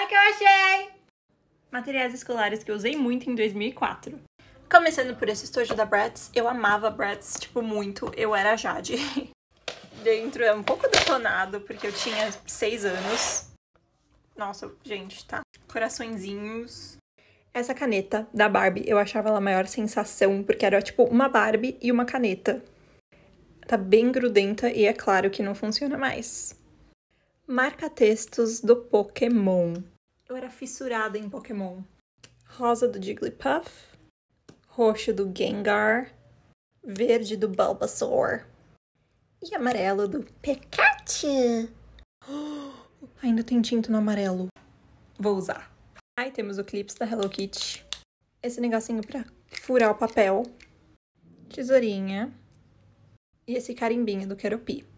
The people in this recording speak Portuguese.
Olha o que eu achei! Materiais escolares que eu usei muito em 2004. Começando por esse estojo da Bratz, eu amava Bratz, tipo, muito. Eu era Jade. Dentro é um pouco detonado, porque eu tinha seis anos. Nossa, gente, tá. Coraçõezinhos. Essa caneta da Barbie, eu achava ela a maior sensação, porque era tipo uma Barbie e uma caneta. Tá bem grudenta e é claro que não funciona mais. Marca-textos do Pokémon. Eu era fissurada em Pokémon. Rosa do Jigglypuff, roxo do Gengar, verde do Bulbasaur e amarelo do Pikachu. Oh, ainda tem tinta no amarelo. Vou usar. Aí temos o clips da Hello Kitty. Esse negocinho pra furar o papel. Tesourinha. E esse carimbinho do Queropi.